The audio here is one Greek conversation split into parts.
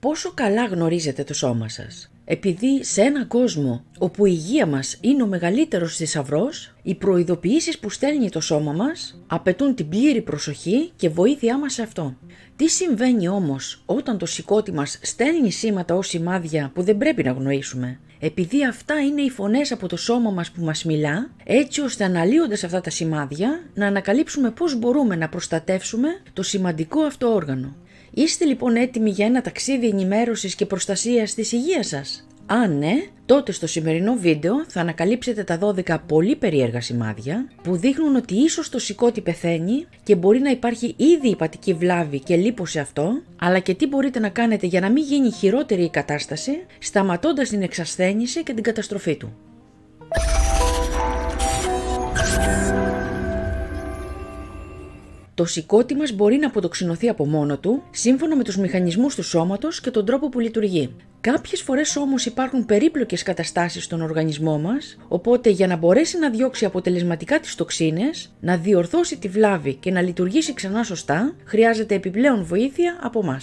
πόσο καλά γνωρίζετε το σώμα σας. Επειδή σε έναν κόσμο όπου η υγεία μας είναι ο μεγαλύτερος θησαυρός, οι προειδοποιήσεις που στέλνει το σώμα μας απαιτούν την πλήρη προσοχή και βοήθειά μας σε αυτό. Τι συμβαίνει όμως όταν το σηκώτη μας στέλνει σήματα ως σημάδια που δεν πρέπει να γνωρίσουμε. Επειδή αυτά είναι οι φωνές από το σώμα μας που μας μιλά, έτσι ώστε αναλύοντας αυτά τα σημάδια να ανακαλύψουμε πώς μπορούμε να προστατεύσουμε το σημαντικό αυτό όργανο. Είστε λοιπόν έτοιμοι για ένα ταξίδι ενημέρωσης και προστασίας της υγείας σας. Αν ναι, τότε στο σημερινό βίντεο θα ανακαλύψετε τα 12 πολύ περίεργα σημάδια που δείχνουν ότι ίσως το σηκώτη πεθαίνει και μπορεί να υπάρχει ήδη υπατική βλάβη και λίπος σε αυτό, αλλά και τι μπορείτε να κάνετε για να μην γίνει χειρότερη η κατάσταση, σταματώντας την εξασθένηση και την καταστροφή του. Το σηκώτη μας μπορεί να αποτοξινωθεί από μόνο του, σύμφωνα με τους μηχανισμούς του σώματος και τον τρόπο που λειτουργεί. Κάποιες φορές όμως υπάρχουν περίπλοκες καταστάσεις στον οργανισμό μας, οπότε για να μπορέσει να διώξει αποτελεσματικά τις τοξίνες, να διορθώσει τη βλάβη και να λειτουργήσει ξανά σωστά, χρειάζεται επιπλέον βοήθεια από εμά.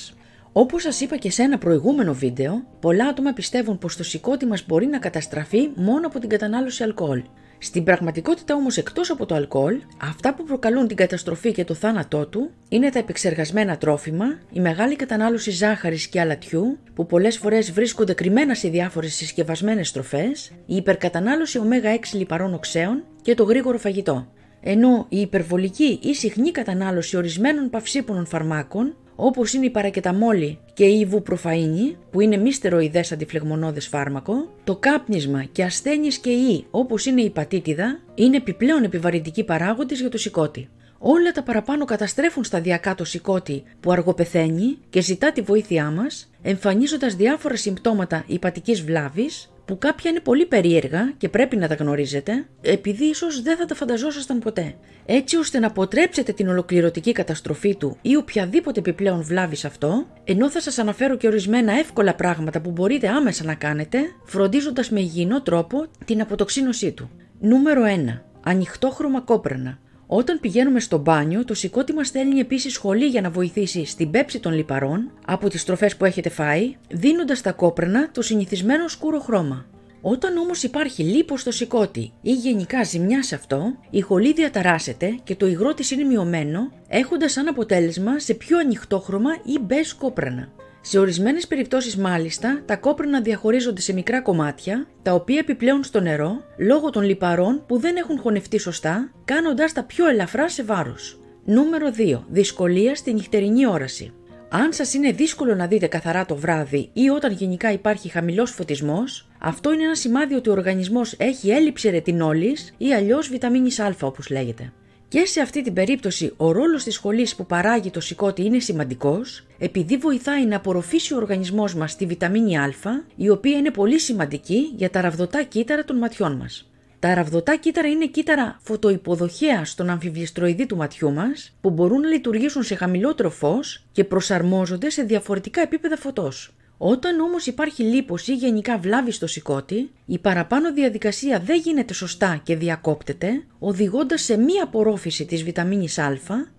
Όπως σας είπα και σε ένα προηγούμενο βίντεο, πολλά άτομα πιστεύουν πως το σηκώτη μας μπορεί να καταστραφεί μόνο από την κατανάλωση αλκοόλ. Στην πραγματικότητα όμως εκτός από το αλκοόλ, αυτά που προκαλούν την καταστροφή και το θάνατό του είναι τα επεξεργασμένα τρόφιμα, η μεγάλη κατανάλωση ζάχαρης και αλατιού που πολλές φορές βρίσκονται κρυμμένα σε διάφορες συσκευασμένες τροφές, η υπερκατανάλωση ω6 λιπαρών οξέων και το γρήγορο φαγητό. Ενώ η υπερβολική ή συχνή κατανάλωση ορισμένων παυσίπονων φαρμάκων όπως είναι η παρακεταμόλη και η βουπροφαίνη, που είναι μη στεροειδές αντιφλεγμονώδες φάρμακο, το κάπνισμα και ασθένειες και η, όπως είναι η πατήτιδα, είναι επιπλέον επιβαρυντικοί παράγοντες για το σηκώτη. Όλα τα παραπάνω καταστρέφουν σταδιακά το σηκώτη που αργοπεθαίνει και ζητά τη βοήθειά μας, εμφανίζοντας διάφορα συμπτώματα υπατικής βλάβης, που κάποια είναι πολύ περίεργα και πρέπει να τα γνωρίζετε, επειδή ίσως δεν θα τα φανταζόσασταν ποτέ, έτσι ώστε να αποτρέψετε την ολοκληρωτική καταστροφή του ή οποιαδήποτε επιπλέον βλάβη σε αυτό, ενώ θα σας αναφέρω και ορισμένα εύκολα πράγματα που μπορείτε άμεσα να κάνετε, φροντίζοντας με υγιεινό τρόπο την αποτοξίνωσή του. Νούμερο 1. Ανοιχτόχρωμα κόπρανα. Όταν πηγαίνουμε στο μπάνιο, το σηκώτη μας στέλνει επίσης σχολή για να βοηθήσει στην πέψη των λιπαρών από τις τροφέ που έχετε φάει, δίνοντας τα κόπρανα το συνηθισμένο σκούρο χρώμα. Όταν όμως υπάρχει λίπος στο σηκώτη ή γενικά ζημιά σε αυτό, η χολή διαταράσσεται και το υγρό τη είναι μειωμένο, έχοντας σαν αποτέλεσμα σε πιο χρώμα ή μπες κόπρανα. Σε ορισμένες περιπτώσεις, μάλιστα, τα κόπρινα διαχωρίζονται σε μικρά κομμάτια, τα οποία επιπλέουν στο νερό λόγω των λιπαρών που δεν έχουν χωνευτεί σωστά, κάνοντάς τα πιο ελαφρά σε βάρος. Νούμερο 2. Δυσκολία στη νυχτερινή όραση. Αν σας είναι δύσκολο να δείτε καθαρά το βράδυ ή όταν γενικά υπάρχει χαμηλός φωτισμός, αυτό είναι ένα σημάδι ότι ο οργανισμός έχει έλλειψη ρετινόλης ή αλλιώς βιταμίνης Α, όπως λέγεται. Και σε αυτή την περίπτωση ο ρόλος της σχολής που παράγει το σηκώτη είναι σημαντικός επειδή βοηθάει να απορροφήσει ο οργανισμός μας τη βιταμίνη α η οποία είναι πολύ σημαντική για τα ραβδοτά κύτταρα των ματιών μας. Τα ραβδοτά κύτταρα είναι κύτταρα φωτοϊποδοχέα στον αμφιβληστροειδή του ματιού μας που μπορούν να λειτουργήσουν σε χαμηλότερο φως και προσαρμόζονται σε διαφορετικά επίπεδα φωτός. Όταν όμως υπάρχει λίπος ή γενικά βλάβη στο σηκώτη, η παραπάνω διαδικασία δεν γίνεται σωστά και διακόπτεται, οδηγώντας σε μία απορρόφηση της βιταμίνης Α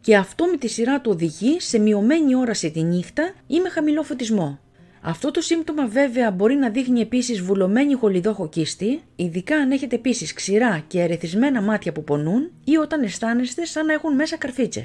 και αυτό με τη σειρά του οδηγεί σε μειωμένη όραση τη νύχτα ή με χαμηλό φωτισμό. Αυτό το σύμπτωμα βέβαια μπορεί να δείχνει επίσης βουλωμένη χολιδόχο κίστη, ειδικά αν έχετε επίσης ξηρά και ερεθισμένα μάτια που πονούν ή όταν αισθάνεστε σαν να έχουν μέσα καρφίτσες.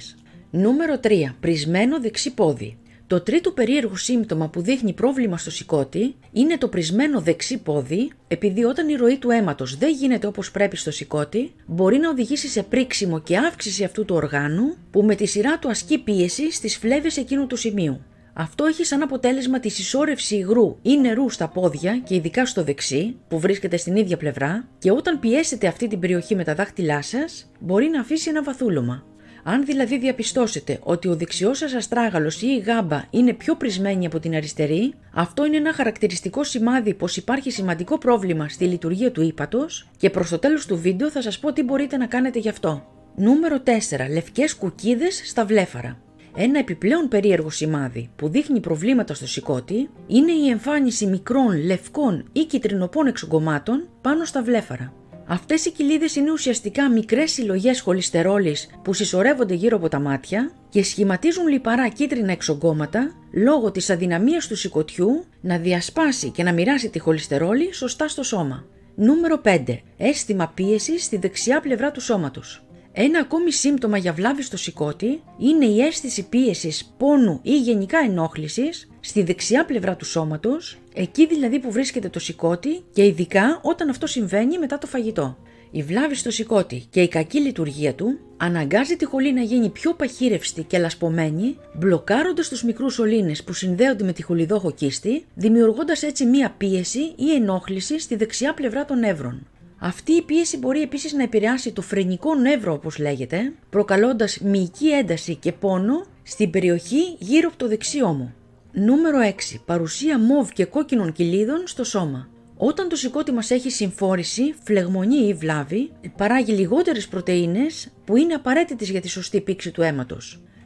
Νούμερο 3. Πρισμένο δεξί πόδι. Το τρίτο περίεργο σύμπτωμα που δείχνει πρόβλημα στο σηκώτη είναι το πρισμένο δεξί πόδι, επειδή όταν η ροή του αίματος δεν γίνεται όπως πρέπει στο σηκώτη, μπορεί να οδηγήσει σε πρίξιμο και αύξηση αυτού του οργάνου, που με τη σειρά του ασκεί πίεση στις φλέβες εκείνου του σημείου. Αυτό έχει σαν αποτέλεσμα τη συσσόρευση υγρού ή νερού στα πόδια και ειδικά στο δεξί, που βρίσκεται στην ίδια πλευρά, και όταν πιέσετε αυτή την περιοχή με τα δάχτυλά σας, μπορεί να αφήσει ένα βαθούλωμα. Αν δηλαδή διαπιστώσετε ότι ο δεξιός σας αστράγαλος ή η γάμπα είναι πιο πρισμένη από την αριστερή, αυτό είναι ένα χαρακτηριστικό σημάδι πως υπάρχει σημαντικό πρόβλημα στη λειτουργία του ύπατος και προς το τέλος του βίντεο θα σας πω τι μπορείτε να κάνετε γι' αυτό. Νούμερο 4. Λευκές κουκίδες στα βλέφαρα. Ένα επιπλέον περίεργο σημάδι που δείχνει προβλήματα στο σηκώτη είναι η εμφάνιση μικρών λευκών ή κυτρινοπών εξογκωμάτων πάνω στα βλέφαρα. Αυτές οι κοιλίδες είναι ουσιαστικά μικρές συλλογές χολυστερόλης που συσσωρεύονται γύρω από τα μάτια και σχηματίζουν λιπαρά κίτρινα εξογκώματα λόγω της αδυναμίας του σηκωτιού να διασπάσει και να μοιράσει τη χολυστερόλη σωστά στο σώμα. Νούμερο 5. Έστιμα πίεσης στη δεξιά πλευρά του σώματος. Ένα ακόμη σύμπτωμα για βλάβη στο σηκώτη είναι η αίσθηση πίεσης, πόνου ή γενικά ενόχλησης στη δεξιά πλευρά του σώματος, εκεί δηλαδή που βρίσκεται το σηκώτη και ειδικά όταν αυτό συμβαίνει μετά το φαγητό. Η βλάβη στο σηκώτη και η κακή λειτουργία του αναγκάζει τη χολή να γίνει πιο παχύρευστη και λασπωμένη, μπλοκάροντας τους μικρούς σωλήνες που συνδέονται με τη χολιδόχο κίστη, δημιουργώντας έτσι μία πίεση ή ενόχληση στη δεξιά πλευρά των νεύρων. Αυτή η πίεση μπορεί επίσης να επηρεάσει το φρενικό νεύρο, όπως λέγεται, προκαλώντας μυϊκή ένταση και πόνο στην περιοχή γύρω από το δεξιό μου. Νούμερο 6. Παρουσία μοβ και κόκκινων κοιλίδων στο σώμα. Όταν το σηκώτη μας έχει συμφόρηση, φλεγμονή ή βλάβη, παράγει λιγότερες πρωτεΐνες που είναι απαραίτητες για τη σωστή πήξη του αίματος.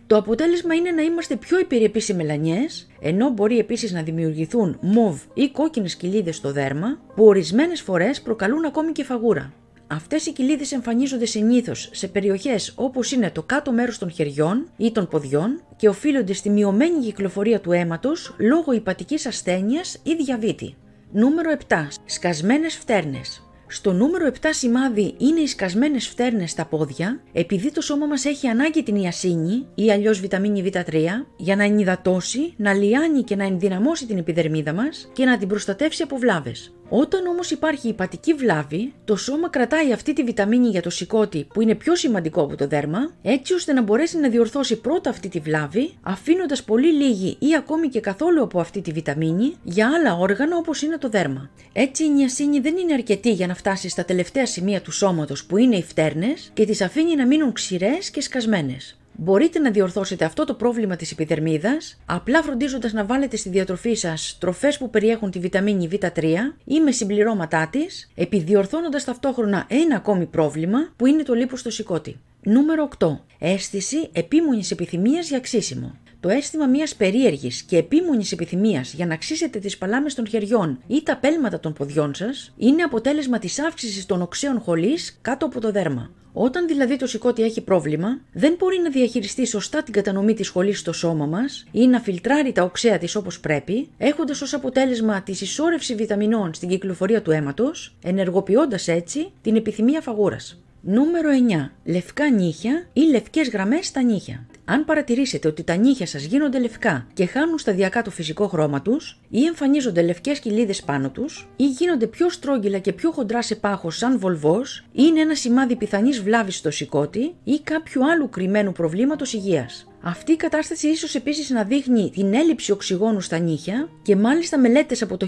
Το αποτέλεσμα είναι να είμαστε πιο επιρρεπεί σε μελανιές, ενώ μπορεί επίσης να δημιουργηθούν μοβ ή κόκκινες κοιλίδες στο δέρμα, που ορισμένες φορές προκαλούν ακόμη και φαγούρα. Αυτές οι κοιλίδες εμφανίζονται συνήθως σε περιοχές όπως είναι το κάτω μέρος των χεριών ή των ποδιών και οφείλονται στη μειωμένη κυκλοφορία του αίματος λόγω υπατικής ασθένειας ή διαβήτη. Νούμερο 7. Σκασμένες φτέρνες. Στο νούμερο 7 σημάδι είναι οι σκασμένες φτέρνες στα πόδια, επειδή το σώμα μας έχει ανάγκη την ιασίνη ή αλλιώς βιταμίνη Β3 για να ενυδατώσει, να λιάνει και να ενδυναμώσει την επιδερμίδα μας και να την προστατεύσει από βλάβες. Όταν όμως υπάρχει υπατική βλάβη, το σώμα κρατάει αυτή τη βιταμίνη για το σηκώτη που είναι πιο σημαντικό από το δέρμα, έτσι ώστε να μπορέσει να διορθώσει πρώτα αυτή τη βλάβη, αφήνοντας πολύ λίγη ή ακόμη και καθόλου από αυτή τη βιταμίνη για άλλα όργανα όπως είναι το δέρμα. Έτσι η νιασίνη δεν είναι αρκετή για να φτάσει στα τελευταία σημεία του σώματος που είναι οι φτέρνες και τις αφήνει να μείνουν ξηρές και σκασμένες. Μπορείτε να διορθώσετε αυτό το πρόβλημα της επιδερμίδας, απλά φροντίζοντας να βάλετε στη διατροφή σας τροφές που περιέχουν τη βιταμίνη Β3 ή με συμπληρώματά της, επιδιορθώνοντας ταυτόχρονα ένα ακόμη πρόβλημα που είναι το λίπος στο σηκώτη. Νούμερο 8. Αίσθηση επίμονης επιθυμίας για ξύσιμο το αίσθημα μιας περίεργης και επίμονης επιθυμίας για να ξύσετε τις παλάμες των χεριών ή τα πέλματα των ποδιών σας είναι αποτέλεσμα της αύξησης των οξέων χολής κάτω από το δέρμα. Όταν δηλαδή το σηκώτη έχει πρόβλημα, δεν μπορεί να διαχειριστεί σωστά την κατανομή της χολής στο σώμα μας ή να φιλτράρει τα οξέα της όπως πρέπει, έχοντας ως αποτέλεσμα τη συσσόρευση βιταμινών στην κυκλοφορία του αίματος, ενεργοποιώντας έτσι την επιθυμία φαγούρας. Νούμερο 9. Λευκά νύχια ή λευκές γραμμές στα νύχια. Αν παρατηρήσετε ότι τα νύχια σας γίνονται λευκά και χάνουν σταδιακά το φυσικό χρώμα τους, ή εμφανίζονται λευκές κοιλίδε πάνω τους, ή γίνονται πιο στρόγγυλα και πιο χοντρά σε πάχος σαν βολβός, είναι ένα σημάδι πιθανής βλάβης στο σηκώτη ή κάποιου άλλου κρυμμένου προβλήματος υγείας. Αυτή η κατάσταση ίσως επίσης να δείχνει την έλλειψη οξυγόνου στα νύχια και μάλιστα μελέτες από το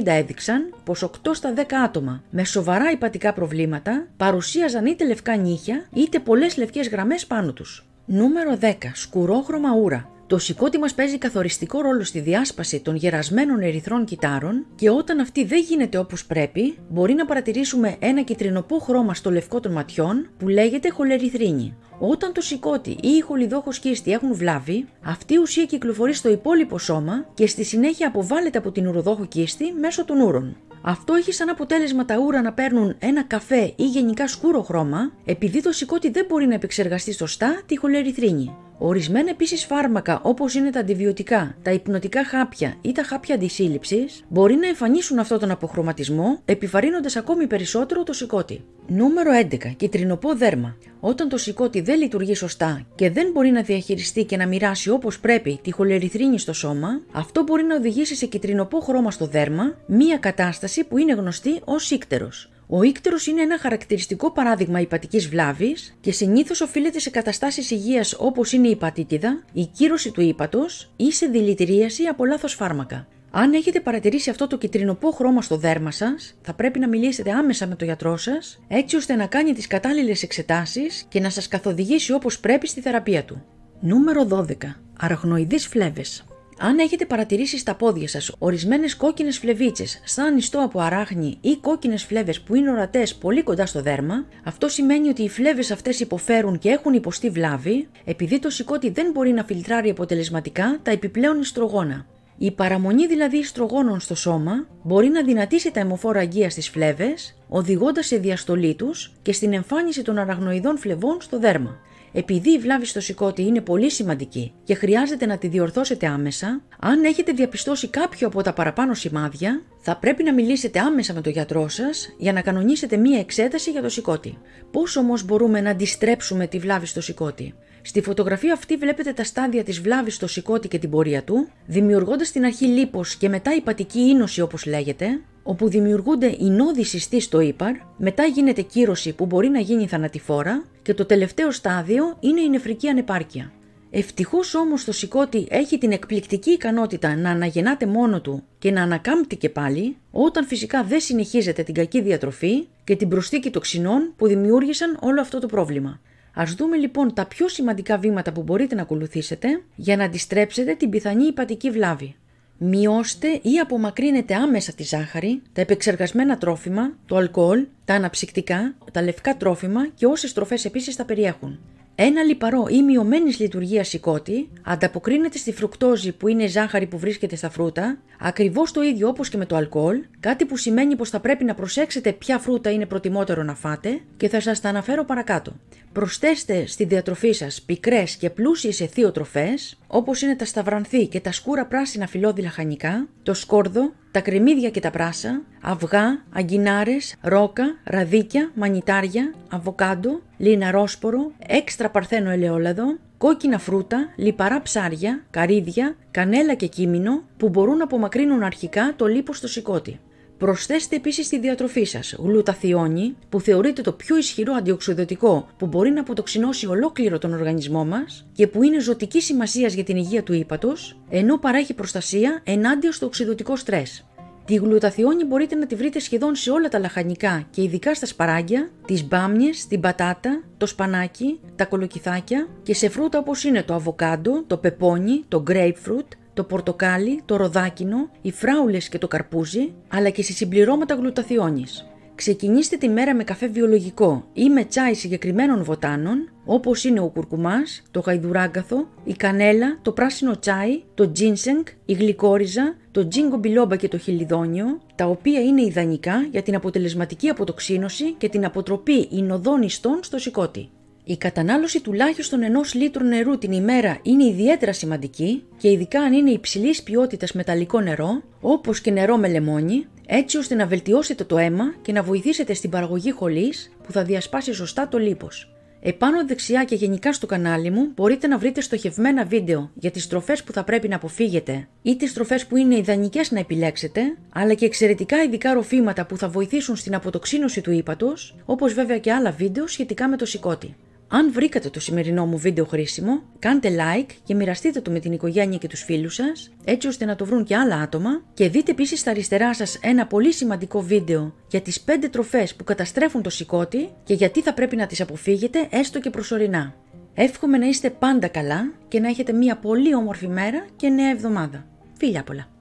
1950 έδειξαν πως 8 στα 10 άτομα με σοβαρά υπατικά προβλήματα παρουσίαζαν είτε λευκά νύχια είτε πολλές λευκές γραμμές πάνω τους. Νούμερο 10. Σκουρόχρωμα ούρα. Το μας παίζει καθοριστικό ρόλο στη διάσπαση των γερασμένων ερυθρών κυτάρων και όταν αυτή δεν γίνεται όπως πρέπει, μπορεί να παρατηρήσουμε ένα κυτρινοπό χρώμα στο λευκό των ματιών που λέγεται χολεριθρίνη. Όταν το σηκώτη ή η χολιδόχος κίστη έχουν βλάβει, αυτή η ουσία κυκλοφορεί στο υπόλοιπο σώμα και στη συνέχεια αποβάλλεται από την ουροδόχο κίστη μέσω των ούρων. Αυτό έχει σαν αποτέλεσμα τα ούρα να παίρνουν ένα καφέ ή γενικά σκούρο χρώμα, επειδή το σηκώτη δεν μπορεί να επεξεργαστεί σωστά τη χολερυθρίνη. Ορισμένα επίσης φάρμακα όπως είναι τα αντιβιωτικά, τα υπνοτικά χάπια ή τα χάπια αντισύλληψης μπορεί να εμφανίσουν αυτόν τον αποχρωματισμό επιβαρύνοντας ακόμη περισσότερο το σηκώτη. Νούμερο 11. Κυτρινοπό δέρμα. Όταν το σηκώτη δεν λειτουργεί σωστά και δεν μπορεί να διαχειριστεί και να μοιράσει όπως πρέπει τη χολερυθρίνη στο σώμα, αυτό μπορεί να οδηγήσει σε κυτρινοπό χρώμα στο δέρμα, μία κατάσταση που είναι γνωστή ως ύκτερος. Ο ίκτερο είναι ένα χαρακτηριστικό παράδειγμα υπατικής βλάβης και συνήθως οφείλεται σε καταστάσεις υγείας όπως είναι η υπατήτηδα, η κύρωση του ύπατος ή σε δηλητηρίαση από λάθος φάρμακα. Αν έχετε παρατηρήσει αυτό το κυτρινοπό χρώμα στο δέρμα σας, θα πρέπει να μιλήσετε άμεσα με τον γιατρό σας, έτσι ώστε να κάνει τις κατάλληλες εξετάσεις και να σας καθοδηγήσει όπως πρέπει στη θεραπεία του. Νούμερο 12. Αραχνοειδεί φλέβες. Αν έχετε παρατηρήσει στα πόδια σας ορισμένες κόκκινες φλεβίτσες, σαν ιστό από αράχνη ή κόκκινες φλέβες που είναι ορατές πολύ κοντά στο δέρμα, αυτό σημαίνει ότι οι φλέβες αυτές υποφέρουν και έχουν υποστεί βλάβη, επειδή το σηκώτη δεν μπορεί να φιλτράρει αποτελεσματικά τα επιπλέον ιστρογόνα. Η παραμονή δηλαδή ιστρογόνων στο σώμα μπορεί να δυνατήσει τα αιμοφόρα αγκία στις φλέβες, οδηγώντας σε διαστολή τους και στην εμφάνιση των αραγνοειδών φλεβών στο δέρμα επειδή η βλάβη στο σηκώτη είναι πολύ σημαντική και χρειάζεται να τη διορθώσετε άμεσα, αν έχετε διαπιστώσει κάποιο από τα παραπάνω σημάδια, θα πρέπει να μιλήσετε άμεσα με τον γιατρό σας για να κανονίσετε μία εξέταση για το σηκώτη. Πώς όμως μπορούμε να αντιστρέψουμε τη βλάβη στο σηκώτη. Στη φωτογραφία αυτή βλέπετε τα στάδια της βλάβης στο σηκώτη και την πορεία του, δημιουργώντας στην αρχή λίπος και μετά υπατική ίνωση όπως λέγεται, όπου δημιουργούνται οι νόδοι συστή στο ύπαρ, μετά γίνεται κύρωση που μπορεί να γίνει θανατηφόρα και το τελευταίο στάδιο είναι η νεφρική ανεπάρκεια. Ευτυχώς όμως το σηκώτη έχει την εκπληκτική ικανότητα να αναγεννάται μόνο του και να ανακάμπτει και πάλι, όταν φυσικά δεν συνεχίζεται την κακή διατροφή και την προσθήκη τοξινών που δημιούργησαν όλο αυτό το πρόβλημα. Ας δούμε λοιπόν τα πιο σημαντικά βήματα που μπορείτε να ακολουθήσετε για να αντιστρέψετε την πιθανή υπατική βλάβη. Μειώστε ή απομακρύνετε άμεσα τη ζάχαρη, τα επεξεργασμένα τρόφιμα, το αλκοόλ, τα αναψυκτικά, τα λευκά τρόφιμα και όσες τροφές επίσης τα περιέχουν. Ένα λιπαρό ή μειωμένης λειτουργίας σηκώτη ανταποκρίνεται στη φρουκτόζη που είναι η ζάχαρη που βρίσκεται στα φρούτα, ακριβώς το ίδιο όπως και με το αλκοόλ, κάτι που σημαίνει πως θα πρέπει να προσέξετε ποια φρούτα είναι προτιμότερο να φάτε και θα σας τα αναφέρω παρακάτω. Προσθέστε στη διατροφή σας πικρές και πλούσιες αιθείο όπως είναι τα σταυρανθή και τα σκούρα πράσινα φυλλόδη λαχανικά, το σκόρδο, τα κρεμμύδια και τα πράσα, αυγά, αγκινάρες, ρόκα, ραδίκια, μανιτάρια, αβοκάντο, λιναρόσπορο, έξτρα παρθένο ελαιόλαδο, κόκκινα φρούτα, λιπαρά ψάρια, καρύδια, κανέλα και κίμινο που μπορούν να απομακρύνουν αρχικά το λίπος στο σηκώτη. Προσθέστε επίσης στη διατροφή σας γλουταθιόνι, που θεωρείται το πιο ισχυρό αντιοξυδωτικό που μπορεί να αποτοξινώσει ολόκληρο τον οργανισμό μας και που είναι ζωτική σημασίας για την υγεία του ύπατος, ενώ παράγει προστασία ενάντια στο οξυδοτικό στρες. Τη γλουταθιόνι μπορείτε να τη βρείτε σχεδόν σε όλα τα λαχανικά και ειδικά στα σπαράγγια, τις μπάμιες, την πατάτα, το σπανάκι, τα κολοκυθάκια και σε φρούτα όπως είναι το αβοκάντο, το πεπόνι, το grapefruit, το πορτοκάλι, το ροδάκινο, οι φράουλες και το καρπούζι, αλλά και σε συμπληρώματα γλουταθιώνη. Ξεκινήστε τη μέρα με καφέ βιολογικό ή με τσάι συγκεκριμένων βοτάνων, όπως είναι ο κουρκουμάς, το γαϊδουράγκαθο, η κανέλα, το πράσινο τσάι, το τζίνσενγκ, η γλυκόριζα, το τζίνγκο μπιλόμπα και το χιλιδόνιο, τα οποία είναι ιδανικά για την αποτελεσματική αποτοξίνωση και την αποτροπή εινοδών ιστών στο σηκώτη. Η κατανάλωση τουλάχιστον ενός λίτρου νερού την ημέρα είναι ιδιαίτερα σημαντική και ειδικά αν είναι υψηλής ποιότητας μεταλλικό νερό, όπως και νερό με λεμόνι, έτσι ώστε να βελτιώσετε το αίμα και να βοηθήσετε στην παραγωγή χολής που θα διασπάσει σωστά το λίπος. Επάνω δεξιά και γενικά στο κανάλι μου μπορείτε να βρείτε στοχευμένα βίντεο για τις τροφές που θα πρέπει να αποφύγετε ή τις τροφές που είναι ιδανικές να επιλέξετε, αλλά και εξαιρετικά ειδικά ροφήματα που θα βοηθήσουν στην αποτοξίνωση του ύπατος, όπως βέβαια και άλλα βίντεο σχετικά με το σηκώτη. Αν βρήκατε το σημερινό μου βίντεο χρήσιμο, κάντε like και μοιραστείτε το με την οικογένεια και τους φίλους σας, έτσι ώστε να το βρουν και άλλα άτομα και δείτε επίσης στα αριστερά σας ένα πολύ σημαντικό βίντεο για τις 5 τροφές που καταστρέφουν το σηκώτη και γιατί θα πρέπει να τις αποφύγετε έστω και προσωρινά. Εύχομαι να είστε πάντα καλά και να έχετε μια πολύ όμορφη μέρα και νέα εβδομάδα. Φίλια πολλά!